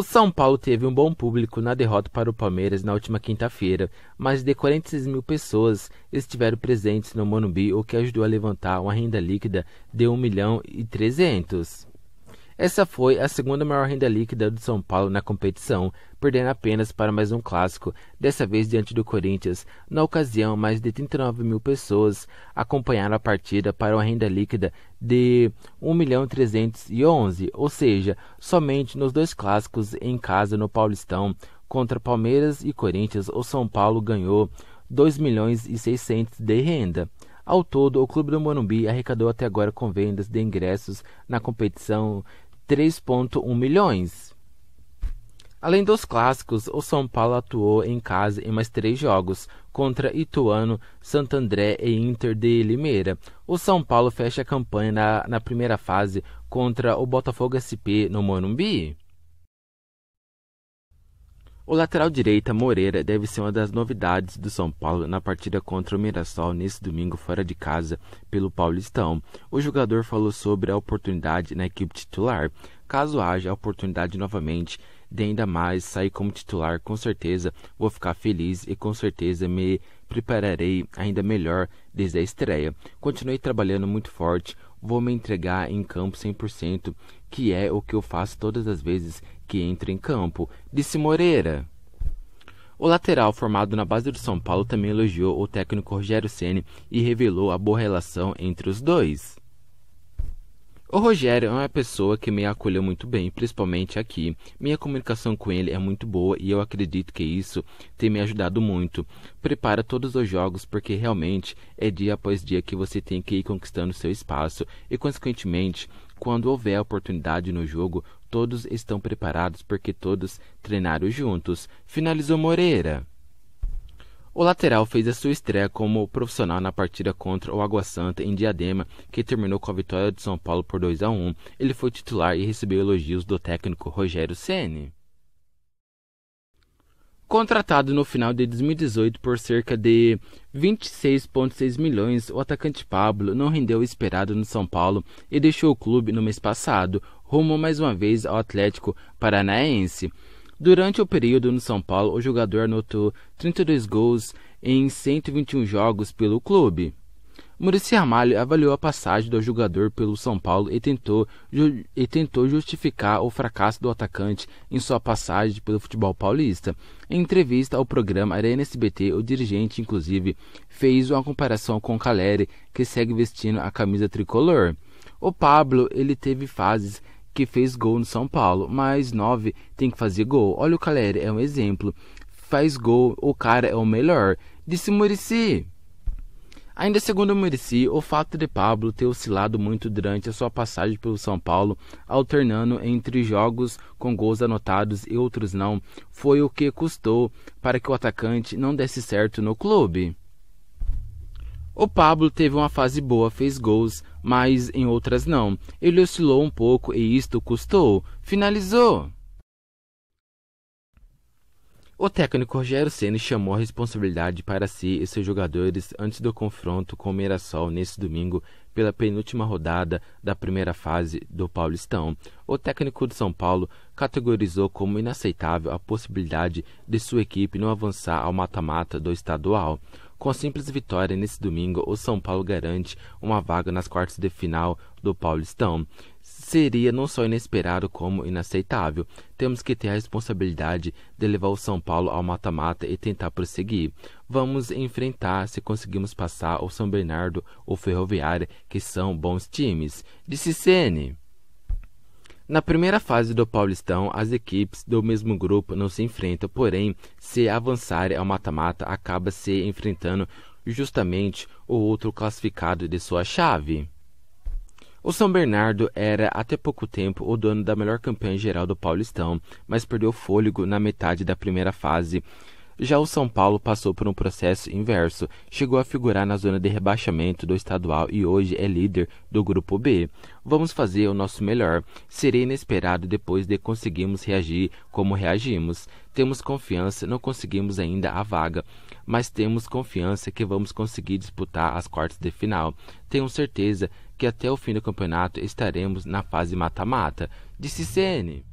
O São Paulo teve um bom público na derrota para o Palmeiras na última quinta-feira. Mais de 46 mil pessoas estiveram presentes no Monumbi, o que ajudou a levantar uma renda líquida de 1 milhão e 300. Essa foi a segunda maior renda líquida do São Paulo na competição, perdendo apenas para mais um clássico, dessa vez diante do Corinthians. Na ocasião, mais de 39 mil pessoas acompanharam a partida para uma renda líquida de 1 milhão 311, ou seja, somente nos dois clássicos em casa no Paulistão, contra Palmeiras e Corinthians, o São Paulo ganhou 2 milhões e 600 de renda. Ao todo, o Clube do Morumbi arrecadou até agora com vendas de ingressos na competição 3,1 milhões. Além dos clássicos, o São Paulo atuou em casa em mais três jogos, contra Ituano, Santandré e Inter de Limeira. O São Paulo fecha a campanha na, na primeira fase contra o Botafogo SP no Morumbi. O lateral direita Moreira deve ser uma das novidades do São Paulo na partida contra o Mirassol nesse domingo fora de casa pelo Paulistão. O jogador falou sobre a oportunidade na equipe titular. Caso haja a oportunidade novamente de ainda mais sair como titular, com certeza vou ficar feliz e com certeza me prepararei ainda melhor desde a estreia. Continuei trabalhando muito forte, vou me entregar em campo 100%, que é o que eu faço todas as vezes que entra em campo, disse Moreira. O lateral formado na base do São Paulo também elogiou o técnico Rogério Ceni e revelou a boa relação entre os dois. O Rogério é uma pessoa que me acolheu muito bem, principalmente aqui. Minha comunicação com ele é muito boa e eu acredito que isso tem me ajudado muito. Prepara todos os jogos porque realmente é dia após dia que você tem que ir conquistando seu espaço e, consequentemente, quando houver oportunidade no jogo, todos estão preparados porque todos treinaram juntos, finalizou Moreira. O lateral fez a sua estreia como profissional na partida contra o Água Santa em Diadema, que terminou com a vitória de São Paulo por 2 a 1. Ele foi titular e recebeu elogios do técnico Rogério Ceni. Contratado no final de 2018 por cerca de 26,6 milhões, o atacante Pablo não rendeu o esperado no São Paulo e deixou o clube no mês passado, rumo mais uma vez ao Atlético Paranaense. Durante o período no São Paulo, o jogador anotou 32 gols em 121 jogos pelo clube. Murici Ramalho avaliou a passagem do jogador pelo São Paulo e tentou, e tentou justificar o fracasso do atacante em sua passagem pelo futebol paulista. Em entrevista ao programa Arena SBT, o dirigente, inclusive, fez uma comparação com Caleri, que segue vestindo a camisa tricolor. O Pablo, ele teve fases que fez gol no São Paulo, mas nove tem que fazer gol. Olha o Caleri, é um exemplo. Faz gol, o cara é o melhor. Disse Murici. Ainda segundo Murici, o fato de Pablo ter oscilado muito durante a sua passagem pelo São Paulo, alternando entre jogos com gols anotados e outros não, foi o que custou para que o atacante não desse certo no clube. O Pablo teve uma fase boa, fez gols, mas em outras não. Ele oscilou um pouco e isto custou. Finalizou! O técnico Rogério Ceni chamou a responsabilidade para si e seus jogadores antes do confronto com o Mirassol nesse domingo pela penúltima rodada da primeira fase do Paulistão. O técnico de São Paulo categorizou como inaceitável a possibilidade de sua equipe não avançar ao mata-mata do estadual. Com a simples vitória nesse domingo, o São Paulo garante uma vaga nas quartas de final do Paulistão. Seria não só inesperado como inaceitável. Temos que ter a responsabilidade de levar o São Paulo ao mata-mata e tentar prosseguir. Vamos enfrentar se conseguimos passar o São Bernardo ou Ferroviária, que são bons times. Disse Sene. Na primeira fase do Paulistão, as equipes do mesmo grupo não se enfrentam, porém, se avançarem ao mata-mata, acaba se enfrentando justamente o outro classificado de sua chave. O São Bernardo era até pouco tempo o dono da melhor campanha geral do Paulistão, mas perdeu fôlego na metade da primeira fase já o São Paulo passou por um processo inverso, chegou a figurar na zona de rebaixamento do estadual e hoje é líder do grupo B. Vamos fazer o nosso melhor. Seria inesperado depois de conseguirmos reagir como reagimos. Temos confiança, não conseguimos ainda a vaga, mas temos confiança que vamos conseguir disputar as quartas de final. Tenho certeza que até o fim do campeonato estaremos na fase mata-mata, disse Ceni.